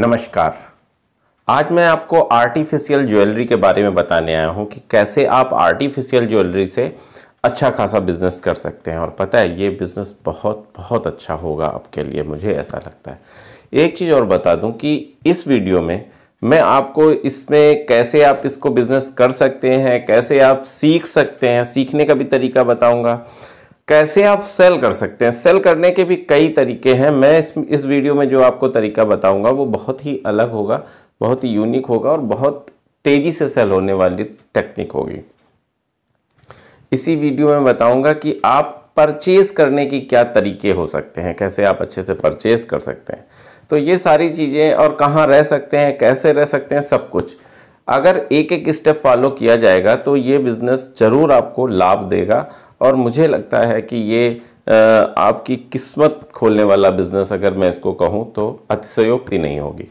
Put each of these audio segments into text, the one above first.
नमस्कार आज मैं आपको आर्टिफिशियल ज्वेलरी के बारे में बताने आया हूँ कि कैसे आप आर्टिफिशियल ज्वेलरी से अच्छा खासा बिजनेस कर सकते हैं और पता है ये बिज़नेस बहुत बहुत अच्छा होगा आपके लिए मुझे ऐसा लगता है एक चीज़ और बता दूँ कि इस वीडियो में मैं आपको इसमें कैसे आप इसको बिज़नेस कर सकते हैं कैसे आप सीख सकते हैं सीखने का भी तरीका बताऊँगा कैसे आप सेल कर सकते हैं सेल करने के भी कई तरीके हैं मैं इस इस वीडियो में जो आपको तरीका बताऊंगा वो बहुत ही अलग होगा बहुत ही यूनिक होगा और बहुत तेज़ी से सेल होने वाली टेक्निक होगी इसी वीडियो में बताऊंगा कि आप परचेज़ करने के क्या तरीके हो सकते हैं कैसे आप अच्छे से परचेज़ कर सकते हैं तो ये सारी चीज़ें और कहाँ रह सकते हैं कैसे रह सकते हैं सब कुछ अगर एक एक स्टेप फॉलो किया जाएगा तो ये बिज़नेस ज़रूर आपको लाभ देगा और मुझे लगता है कि ये आपकी किस्मत खोलने वाला बिज़नेस अगर मैं इसको कहूँ तो अतिशयोक्ति नहीं होगी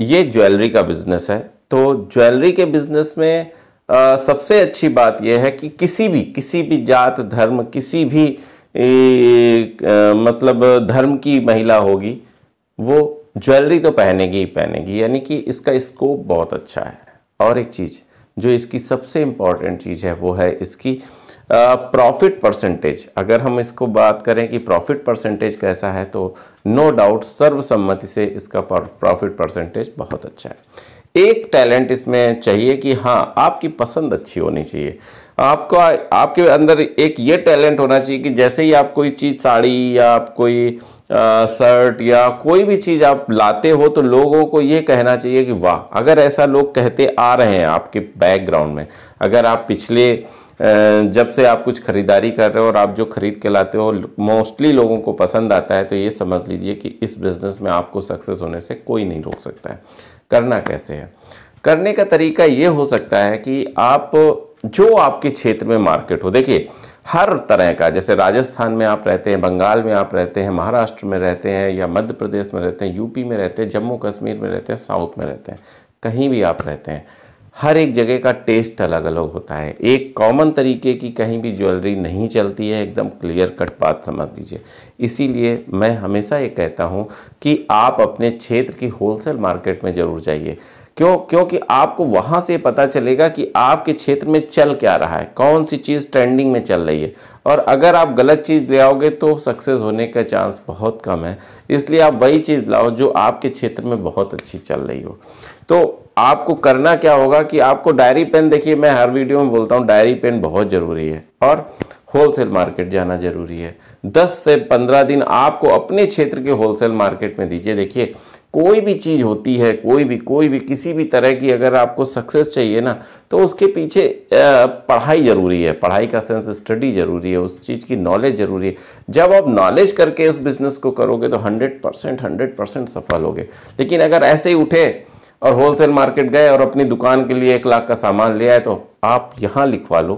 ये ज्वेलरी का बिज़नेस है तो ज्वेलरी के बिज़नेस में सबसे अच्छी बात यह है कि किसी भी किसी भी जात धर्म किसी भी मतलब धर्म की महिला होगी वो ज्वेलरी तो पहनेगी ही पहनेगी यानी कि इसका स्कोप बहुत अच्छा है और एक चीज़ जो इसकी सबसे इम्पॉर्टेंट चीज़ है वो है इसकी प्रॉफिट परसेंटेज अगर हम इसको बात करें कि प्रॉफिट परसेंटेज कैसा है तो नो डाउट सर्वसम्मति से इसका प्रॉफिट परसेंटेज बहुत अच्छा है एक टैलेंट इसमें चाहिए कि हाँ आपकी पसंद अच्छी होनी चाहिए आपका आपके अंदर एक ये टैलेंट होना चाहिए कि जैसे ही आप कोई चीज़ साड़ी या आप कोई शर्ट या कोई भी चीज़ आप लाते हो तो लोगों को ये कहना चाहिए कि वाह अगर ऐसा लोग कहते आ रहे हैं आपके बैकग्राउंड में अगर आप पिछले जब से आप कुछ ख़रीदारी कर रहे हो और आप जो ख़रीद के लाते हो मोस्टली लोगों को पसंद आता है तो ये समझ लीजिए कि इस बिज़नेस में आपको सक्सेस होने से कोई नहीं रोक सकता है करना कैसे है करने का तरीका ये हो सकता है कि आप जो आपके क्षेत्र में मार्केट हो देखिए हर तरह का जैसे राजस्थान में आप रहते हैं बंगाल में आप रहते हैं महाराष्ट्र में रहते हैं या मध्य प्रदेश में रहते हैं यूपी में रहते हैं जम्मू कश्मीर में रहते हैं साउथ में रहते हैं कहीं भी आप रहते हैं हर एक जगह का टेस्ट अलग अलग होता है एक कॉमन तरीके की कहीं भी ज्वेलरी नहीं चलती है एकदम क्लियर कट बात समझ लीजिए इसीलिए मैं हमेशा ये कहता हूँ कि आप अपने क्षेत्र की होलसेल मार्केट में ज़रूर जाइए क्यों क्योंकि आपको वहाँ से पता चलेगा कि आपके क्षेत्र में चल क्या रहा है कौन सी चीज़ ट्रेंडिंग में चल रही है और अगर आप गलत चीज़ ले आओगे तो सक्सेस होने का चांस बहुत कम है इसलिए आप वही चीज़ लाओ जो आपके क्षेत्र में बहुत अच्छी चल रही हो तो आपको करना क्या होगा कि आपको डायरी पेन देखिए मैं हर वीडियो में बोलता हूँ डायरी पेन बहुत ज़रूरी है और होलसेल मार्केट जाना जरूरी है 10 से 15 दिन आपको अपने क्षेत्र के होलसेल मार्केट में दीजिए देखिए कोई भी चीज़ होती है कोई भी कोई भी किसी भी तरह की अगर आपको सक्सेस चाहिए ना तो उसके पीछे पढ़ाई ज़रूरी है पढ़ाई का सेंस स्टडी ज़रूरी है उस चीज़ की नॉलेज ज़रूरी है जब आप नॉलेज करके उस बिज़नेस को करोगे तो 100 परसेंट हंड्रेड परसेंट सफल होगे लेकिन अगर ऐसे ही उठे और होलसेल मार्केट गए और अपनी दुकान के लिए एक लाख का सामान ले आए तो आप यहाँ लिखवा लो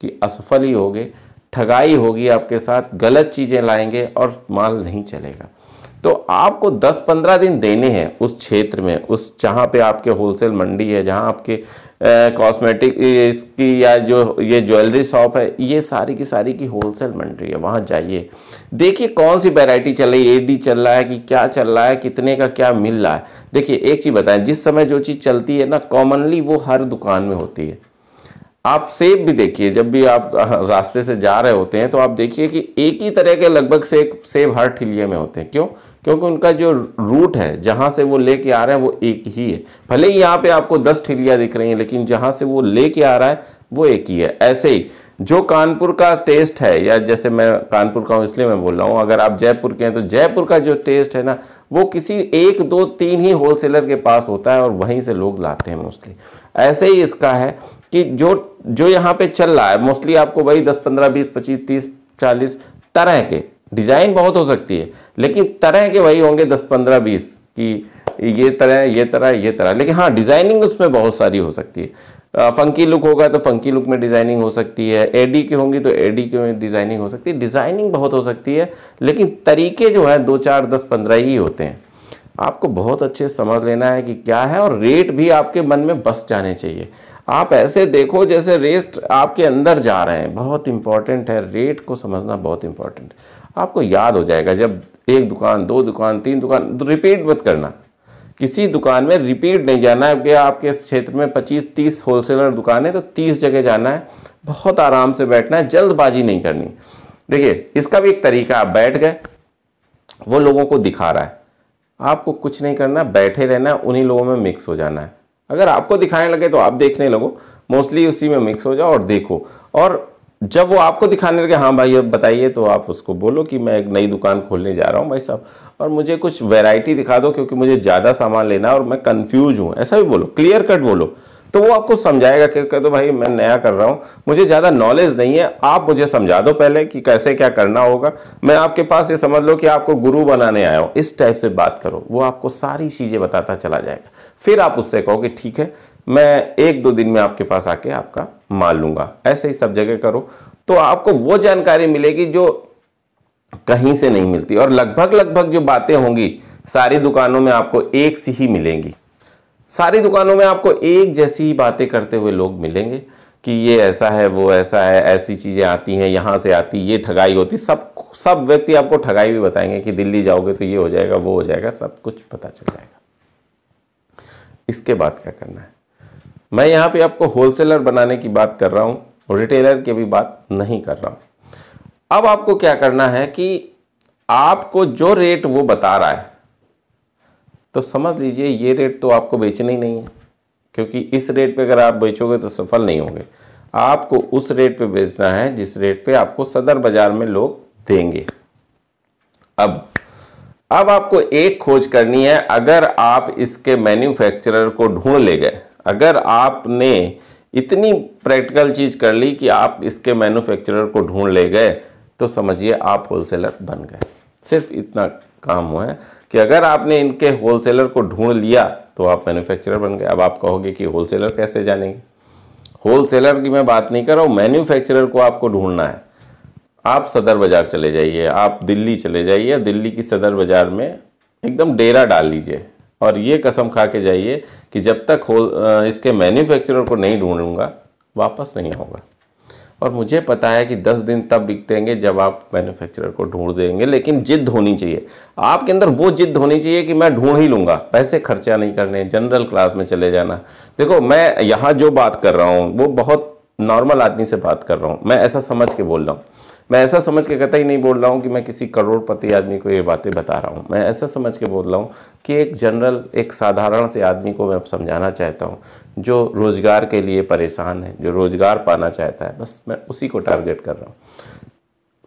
कि असफल ही होगे ठगाई होगी आपके साथ गलत चीज़ें लाएंगे और माल नहीं चलेगा तो आपको 10-15 दिन देने हैं उस क्षेत्र में उस जहाँ पे आपके होलसेल मंडी है जहाँ आपके कॉस्मेटिक इसकी या जो ये ज्वेलरी शॉप है ये सारी की सारी की होलसेल मंडी है वहाँ जाइए देखिए कौन सी वैरायटी चल रही है ए चल रहा है कि क्या चल रहा है कितने का क्या मिल रहा है देखिए एक चीज़ बताएं जिस समय जो चीज़ चलती है ना कॉमनली वो हर दुकान में होती है आप सेब भी देखिए जब भी आप रास्ते से जा रहे होते हैं तो आप देखिए कि एक ही तरह के लगभग सेब सेब हर ठिलिये में होते हैं क्यों क्योंकि उनका जो रूट है जहाँ से वो लेके आ रहा है वो एक ही है भले ही यहाँ पे आपको दस ठिलियाँ दिख रही हैं लेकिन जहाँ से वो लेके आ रहा है वो एक ही है ऐसे ही जो कानपुर का टेस्ट है या जैसे मैं कानपुर का हूँ इसलिए मैं बोल रहा हूँ अगर आप जयपुर के हैं तो जयपुर का जो टेस्ट है ना वो किसी एक दो तीन ही होलसेलर के पास होता है और वहीं से लोग लाते हैं मोस्टली ऐसे ही इसका है कि जो जो यहाँ पे चल रहा है मोस्टली आपको वही दस पंद्रह बीस पच्चीस तीस चालीस तरह के डिज़ाइन बहुत हो सकती है लेकिन तरह के वही होंगे दस पंद्रह बीस कि ये तरह ये तरह ये तरह लेकिन हाँ डिज़ाइनिंग उसमें बहुत सारी हो सकती है फंकी लुक होगा तो फंकी लुक में डिज़ाइनिंग हो सकती है एडी की होंगी तो एडी के में डिज़ाइनिंग हो सकती है डिज़ाइनिंग बहुत हो सकती है लेकिन तरीके जो हैं दो चार दस पंद्रह ही होते हैं आपको बहुत अच्छे समझ लेना है कि क्या है और रेट भी आपके मन में बस जाने चाहिए आप ऐसे देखो जैसे रेट आपके अंदर जा रहे हैं बहुत इंपॉर्टेंट है रेट को समझना बहुत इंपॉर्टेंट आपको याद हो जाएगा जब एक दुकान दो दुकान तीन दुकान रिपीट मत करना किसी दुकान में रिपीट नहीं जाना है कि आपके क्षेत्र में 25-30 होलसेलर दुकान है तो 30 जगह जाना है बहुत आराम से बैठना है जल्दबाजी नहीं करनी देखिए इसका भी एक तरीका आप बैठ गए वो लोगों को दिखा रहा है आपको कुछ नहीं करना बैठे रहना उन्हीं लोगों में मिक्स हो जाना है अगर आपको दिखाने लगे तो आप देखने लगो मोस्टली उसी में मिक्स हो जाओ और देखो और जब वो आपको दिखाने लगे हाँ भाई अब बताइए तो आप उसको बोलो कि मैं एक नई दुकान खोलने जा रहा हूँ भाई साहब और मुझे कुछ वैरायटी दिखा दो क्योंकि मुझे ज़्यादा सामान लेना और मैं कन्फ्यूज हूँ ऐसा भी बोलो क्लियर कट बोलो तो वो आपको समझाएगा कि कह दो भाई मैं नया कर रहा हूँ मुझे ज़्यादा नॉलेज नहीं है आप मुझे समझा दो पहले कि कैसे क्या करना होगा मैं आपके पास ये समझ लो कि आपको गुरु बनाने आया हूँ इस टाइप से बात करो वो आपको सारी चीज़ें बताता चला जाएगा फिर आप उससे कहो कि ठीक है मैं एक दो दिन में आपके पास आके आपका मान लूंगा ऐसे ही सब जगह करो तो आपको वो जानकारी मिलेगी जो कहीं से नहीं मिलती और लगभग लगभग जो बातें होंगी सारी दुकानों में आपको एक सी ही मिलेंगी सारी दुकानों में आपको एक जैसी ही बातें करते हुए लोग मिलेंगे कि ये ऐसा है वो ऐसा है ऐसी चीज़ें आती हैं यहाँ से आती ये ठगाई होती सब सब व्यक्ति आपको ठगाई भी बताएंगे कि दिल्ली जाओगे तो ये हो जाएगा वो हो जाएगा सब कुछ पता चल जाएगा इसके बाद क्या करना है मैं यहाँ पे आपको होलसेलर बनाने की बात कर रहा हूँ रिटेलर की भी बात नहीं कर रहा हूँ अब आपको क्या करना है कि आपको जो रेट वो बता रहा है तो समझ लीजिए ये रेट तो आपको बेचना ही नहीं है क्योंकि इस रेट पे अगर आप बेचोगे तो सफल नहीं होंगे आपको उस रेट पे बेचना है जिस रेट पे आपको सदर बाज़ार में लोग देंगे अब अब आपको एक खोज करनी है अगर आप इसके मैन्युफैक्चरर को ढूंढ ले गए अगर आपने इतनी प्रैक्टिकल चीज़ कर ली कि आप इसके मैन्युफैक्चरर को ढूंढ ले गए तो समझिए आप होलसेलर बन गए सिर्फ इतना काम हुआ है कि अगर आपने इनके होलसेलर को ढूंढ लिया तो आप मैन्युफैक्चरर बन गए अब आप कहोगे कि होलसेलर कैसे जानेंगे होलसेलर की मैं बात नहीं कर रहा हूँ मैन्युफैक्चरर को आपको ढूंढना है आप सदर बाज़ार चले जाइए आप दिल्ली चले जाइए दिल्ली की सदर बाज़ार में एकदम डेरा डाल लीजिए और ये कसम खा के जाइए कि जब तक हो इसके मैन्युफैक्चरर को नहीं ढूंढूंगा वापस नहीं होगा और मुझे पता है कि 10 दिन तब बिकतेंगे जब आप मैन्युफैक्चरर को ढूंढ देंगे लेकिन जिद होनी चाहिए आपके अंदर वो जिद होनी चाहिए कि मैं ढूंढ ही लूँगा पैसे खर्चा नहीं करने जनरल क्लास में चले जाना देखो मैं यहाँ जो बात कर रहा हूँ वो बहुत नॉर्मल आदमी से बात कर रहा हूँ मैं ऐसा समझ के बोल रहा हूँ मैं ऐसा समझ के कतई नहीं बोल रहा हूँ कि मैं किसी करोड़पति आदमी को ये बातें बता रहा हूँ मैं ऐसा समझ के बोल रहा हूँ कि एक जनरल एक साधारण से आदमी को मैं समझाना चाहता हूँ जो रोज़गार के लिए परेशान है जो रोज़गार पाना चाहता है बस मैं उसी को टारगेट कर रहा हूँ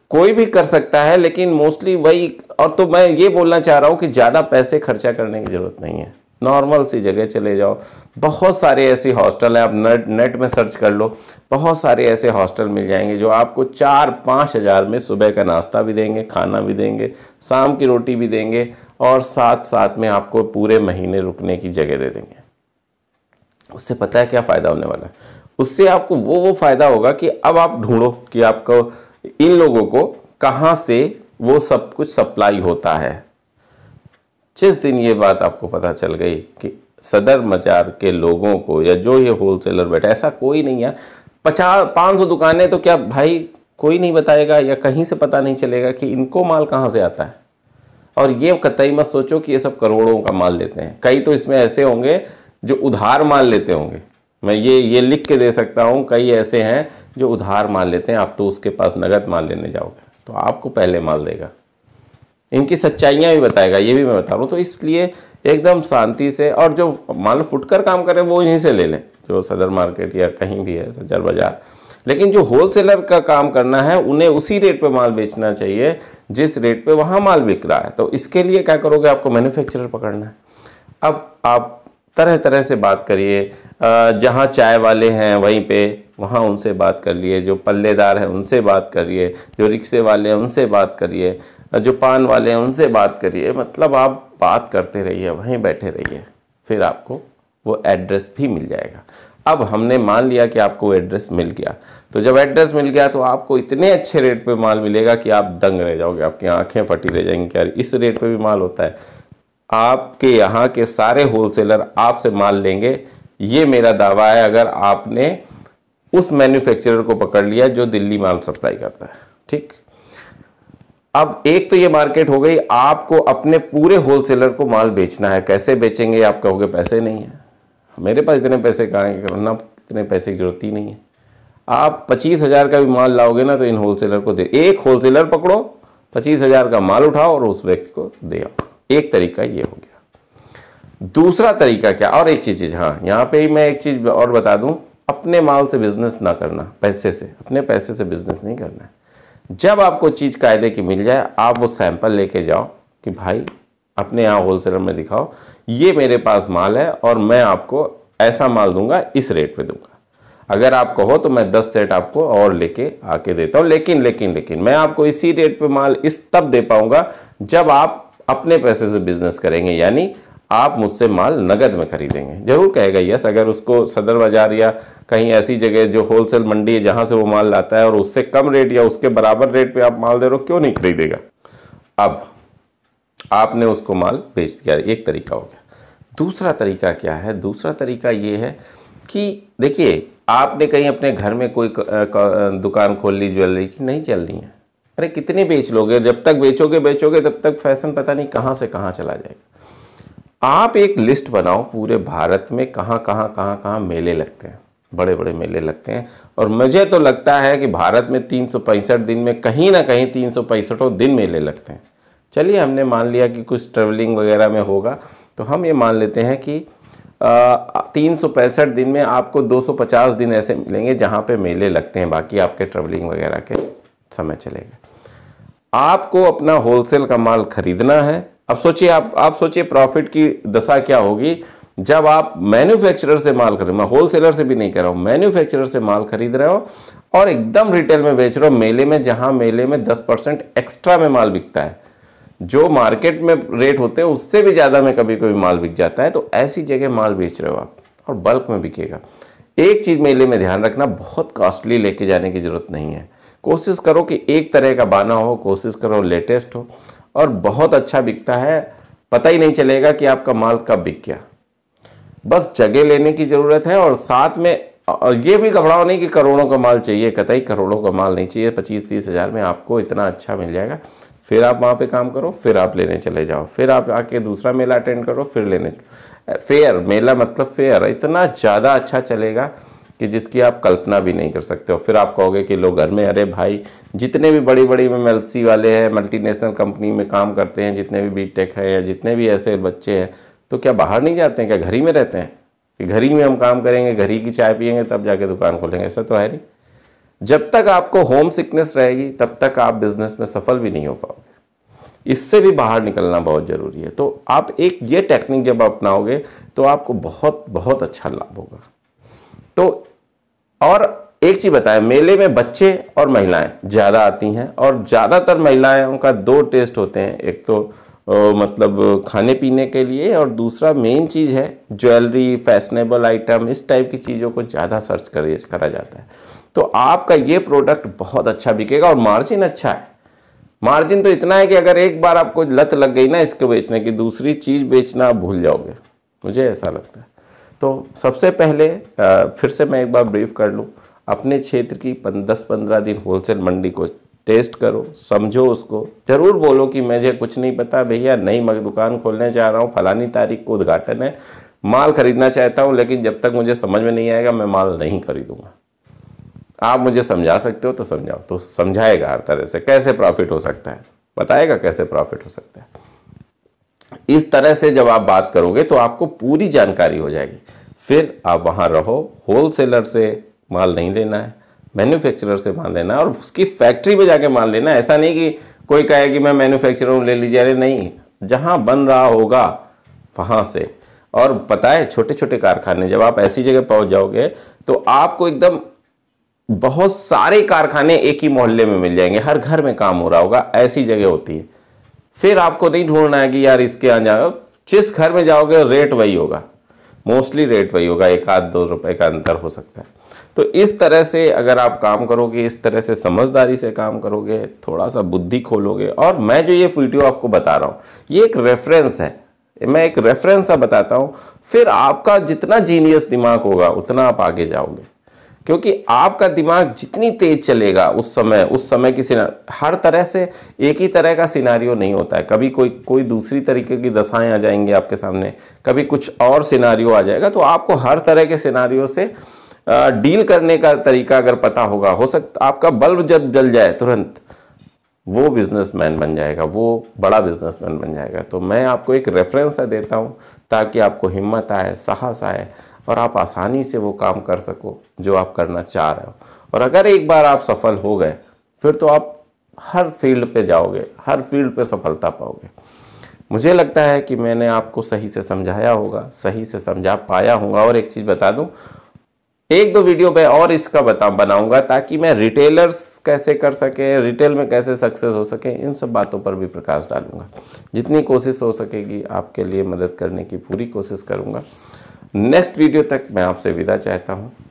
कोई भी कर सकता है लेकिन मोस्टली वही और तो मैं ये बोलना चाह रहा हूँ कि ज़्यादा पैसे खर्चा करने की ज़रूरत नहीं है नॉर्मल सी जगह चले जाओ बहुत सारे ऐसे हॉस्टल हैं आप नेट नेट में सर्च कर लो बहुत सारे ऐसे हॉस्टल मिल जाएंगे जो आपको चार पाँच हज़ार में सुबह का नाश्ता भी देंगे खाना भी देंगे शाम की रोटी भी देंगे और साथ साथ में आपको पूरे महीने रुकने की जगह दे देंगे उससे पता है क्या फ़ायदा होने वाला है उससे आपको वो वो फ़ायदा होगा कि अब आप ढूंढो कि आपको इन लोगों को कहाँ से वो सब कुछ सप्लाई होता है जिस दिन ये बात आपको पता चल गई कि सदर मजार के लोगों को या जो ये होल सेलर बैठा ऐसा कोई नहीं यार पचास पाँच सौ दुकानें तो क्या भाई कोई नहीं बताएगा या कहीं से पता नहीं चलेगा कि इनको माल कहाँ से आता है और ये कतई मत सोचो कि ये सब करोड़ों का माल लेते हैं कई तो इसमें ऐसे होंगे जो उधार माल लेते होंगे मैं ये ये लिख के दे सकता हूँ कई ऐसे हैं जो उधार माल लेते हैं आप तो उसके पास नगद माल लेने जाओगे तो आपको पहले माल देगा इनकी सच्चाइयाँ भी बताएगा ये भी मैं बता रहा हूँ तो इसलिए एकदम शांति से और जो मान लो फुटकर काम करें वो यहीं से ले लें जो सदर मार्केट या कहीं भी है सज्जर बाज़ार लेकिन जो होलसेलर का काम करना है उन्हें उसी रेट पे माल बेचना चाहिए जिस रेट पे वहाँ माल बिक रहा है तो इसके लिए क्या करोगे आपको मैन्युफैक्चरर पकड़ना है अब आप तरह तरह से बात करिए जहाँ चाय वाले हैं वहीं पे वहाँ उनसे बात कर लिए जो पल्लेदार हैं उनसे बात करिए जो रिक्शे वाले हैं उनसे बात करिए जो पान वाले हैं उनसे बात करिए मतलब आप बात करते रहिए वहीं बैठे रहिए फिर आपको वो एड्रेस भी मिल जाएगा अब हमने मान लिया कि आपको एड्रेस मिल गया तो जब एड्रेस मिल गया तो आपको इतने अच्छे रेट पे माल मिलेगा कि आप दंग रह जाओगे आपकी आंखें फटी रह जाएंगी यार इस रेट पे भी माल होता है आपके यहाँ के सारे होलसेलर आपसे माल लेंगे ये मेरा दावा है अगर आपने उस मैन्युफैक्चरर को पकड़ लिया जो दिल्ली माल सप्लाई करता है ठीक अब एक तो ये मार्केट हो गई आपको अपने पूरे होलसेलर को माल बेचना है कैसे बेचेंगे आप कहोगे पैसे नहीं है मेरे पास इतने पैसे कहाँ करना इतने पैसे की जरूरत ही नहीं है आप पच्चीस हज़ार का भी माल लाओगे ना तो इन होलसेलर को दे एक होलसेलर पकड़ो पच्चीस हज़ार का माल उठाओ और उस व्यक्ति को दे आओ एक तरीका ये हो गया दूसरा तरीका क्या और एक चीज़ हाँ यहाँ पे ही मैं एक चीज़ और बता दूँ अपने माल से बिज़नेस ना करना पैसे से अपने पैसे से बिज़नेस नहीं करना है जब आपको चीज़ कायदे की मिल जाए आप वो सैंपल लेके जाओ कि भाई अपने यहाँ होलसेलर में दिखाओ ये मेरे पास माल है और मैं आपको ऐसा माल दूंगा इस रेट पे दूंगा अगर आप कहो तो मैं दस सेट आपको और लेके आके देता हूँ लेकिन लेकिन लेकिन मैं आपको इसी रेट पे माल इस तब दे पाऊँगा जब आप अपने पैसे से बिजनेस करेंगे यानी आप मुझसे माल नगद में खरीदेंगे जरूर कहेगा यस अगर उसको सदर बाज़ार या कहीं ऐसी जगह जो होलसेल मंडी है जहाँ से वो माल लाता है और उससे कम रेट या उसके बराबर रेट पे आप माल दे रहे हो क्यों नहीं खरीदेगा अब आपने उसको माल बेच दिया एक तरीका हो गया दूसरा तरीका क्या है दूसरा तरीका ये है कि देखिए आपने कहीं अपने घर में कोई दुकान खोल ली ज्वेलरी की नहीं चल रही है अरे कितनी बेच लोगे जब तक बेचोगे बेचोगे तब तक फैशन पता नहीं कहाँ से कहाँ चला जाएगा आप एक लिस्ट बनाओ पूरे भारत में कहाँ कहाँ कहाँ कहाँ मेले लगते हैं बड़े बड़े मेले लगते हैं और मुझे तो लगता है कि भारत में तीन दिन में कहीं ना कहीं तीन दिन मेले लगते हैं चलिए हमने मान लिया कि कुछ ट्रेवलिंग वगैरह में होगा तो हम ये मान लेते हैं कि तीन दिन में आपको 250 दिन ऐसे मिलेंगे जहाँ पे मेले लगते हैं बाकी आपके ट्रेवलिंग वगैरह के समय चलेगा आपको अपना होलसेल का माल ख़रीदना है अब सोचिए आप आप सोचिए प्रॉफिट की दशा क्या होगी जब आप मैन्युफैक्चरर से माल खरीद मैं होलसेलर से भी नहीं कह रहा हूँ मैन्युफैक्चरर से माल खरीद रहे हो और एकदम रिटेल में बेच रहे हो मेले में जहाँ मेले में दस परसेंट एक्स्ट्रा में माल बिकता है जो मार्केट में रेट होते हैं उससे भी ज़्यादा में कभी कभी माल बिक जाता है तो ऐसी जगह माल बेच रहे हो आप और बल्क में बिकेगा एक चीज़ मेले में ध्यान रखना बहुत कॉस्टली लेके जाने की ज़रूरत नहीं है कोशिश करो कि एक तरह का बाना हो कोशिश करो लेटेस्ट हो और बहुत अच्छा बिकता है पता ही नहीं चलेगा कि आपका माल कब बिक गया बस जगह लेने की ज़रूरत है और साथ में ये भी घबराओ नहीं कि करोड़ों का माल चाहिए कतई करोड़ों का माल नहीं चाहिए पच्चीस तीस हज़ार में आपको इतना अच्छा मिल जाएगा फिर आप वहाँ पे काम करो फिर आप लेने चले जाओ फिर आप आके दूसरा मेला अटेंड करो फिर लेने फेयर मेला मतलब फेयर इतना ज़्यादा अच्छा चलेगा कि जिसकी आप कल्पना भी नहीं कर सकते हो फिर आप कहोगे कि लोग घर में अरे भाई जितने भी बड़ी बड़ी एम वाले हैं मल्टीनेशनल कंपनी में काम करते हैं जितने भी बी टेक हैं या जितने भी ऐसे बच्चे हैं तो क्या बाहर नहीं जाते हैं क्या घर ही में रहते हैं कि घर ही में हम काम करेंगे घर ही की चाय पियेंगे तब जाके दुकान खोलेंगे ऐसा तो है नहीं जब तक आपको होम सिकनेस रहेगी तब तक आप बिजनेस में सफल भी नहीं हो पाओगे इससे भी बाहर निकलना बहुत ज़रूरी है तो आप एक ये टेक्निक जब अपनाओगे तो आपको बहुत बहुत अच्छा लाभ होगा तो और एक चीज बताएं मेले में बच्चे और महिलाएं ज़्यादा आती हैं और ज़्यादातर महिलाएं का दो टेस्ट होते हैं एक तो ओ, मतलब खाने पीने के लिए और दूसरा मेन चीज़ है ज्वेलरी फैशनेबल आइटम इस टाइप की चीज़ों को ज़्यादा सर्च कर करा जाता है तो आपका ये प्रोडक्ट बहुत अच्छा बिकेगा और मार्जिन अच्छा है मार्जिन तो इतना है कि अगर एक बार आपको लत लग गई ना इसको बेचने की दूसरी चीज़ बेचना आप भूल जाओगे मुझे ऐसा लगता है तो सबसे पहले फिर से मैं एक बार ब्रीफ कर लूँ अपने क्षेत्र की दस पंद्रह दिन होलसेल मंडी को टेस्ट करो समझो उसको ज़रूर बोलो कि मुझे कुछ नहीं पता भैया नई दुकान खोलने जा रहा हूँ फलानी तारीख को उद्घाटन है माल खरीदना चाहता हूँ लेकिन जब तक मुझे समझ में नहीं आएगा मैं माल नहीं खरीदूँगा आप मुझे समझा सकते हो तो समझाओ तो समझाएगा हर तरह से कैसे प्रॉफिट हो सकता है बताएगा कैसे प्रॉफिट हो सकता है इस तरह से जब आप बात करोगे तो आपको पूरी जानकारी हो जाएगी फिर आप वहाँ रहो होल सेलर से माल नहीं लेना है मैन्युफैक्चरर से माल लेना है और उसकी फैक्ट्री में जाके माल लेना है ऐसा नहीं कि कोई कहे कि मैं मैन्युफैक्चरर हूँ ले लीजिए अरे नहीं जहाँ बन रहा होगा वहाँ से और पता है छोटे छोटे कारखाने जब आप ऐसी जगह पहुँच जाओगे तो आपको एकदम बहुत सारे कारखाने एक ही मोहल्ले में मिल जाएंगे हर घर में काम हो रहा होगा ऐसी जगह होती है फिर आपको नहीं ढूंढना है कि यार इसके यहाँ जाओ जिस घर में जाओगे रेट वही होगा मोस्टली रेट वही होगा एक आध दो रुपए का अंतर हो सकता है तो इस तरह से अगर आप काम करोगे इस तरह से समझदारी से काम करोगे थोड़ा सा बुद्धि खोलोगे और मैं जो ये वीडियो आपको बता रहा हूँ ये एक रेफरेंस है मैं एक रेफरेंस सा बताता हूँ फिर आपका जितना जीनियस दिमाग होगा उतना आप आगे जाओगे क्योंकि आपका दिमाग जितनी तेज चलेगा उस समय उस समय की हर तरह से एक ही तरह का सिनारियो नहीं होता है कभी कोई कोई दूसरी तरीके की दशाएं आ जाएंगी आपके सामने कभी कुछ और सिनारियो आ जाएगा तो आपको हर तरह के सिनारियो से डील करने का तरीका अगर पता होगा हो सकता आपका बल्ब जब जल जाए तुरंत वो बिजनेसमैन बन जाएगा वो बड़ा बिजनेसमैन बन जाएगा तो मैं आपको एक रेफरेंस देता हूँ ताकि आपको हिम्मत आए साहस आए और आप आसानी से वो काम कर सको जो आप करना चाह रहे हो और अगर एक बार आप सफल हो गए फिर तो आप हर फील्ड पे जाओगे हर फील्ड पे सफलता पाओगे मुझे लगता है कि मैंने आपको सही से समझाया होगा सही से समझा पाया होगा और एक चीज़ बता दूं एक दो वीडियो मैं और इसका बता बनाऊंगा ताकि मैं रिटेलर्स कैसे कर सके रिटेल में कैसे सक्सेस हो सके इन सब बातों पर भी प्रकाश डालूंगा जितनी कोशिश हो सकेगी आपके लिए मदद करने की पूरी कोशिश करूंगा नेक्स्ट वीडियो तक मैं आपसे विदा चाहता हूँ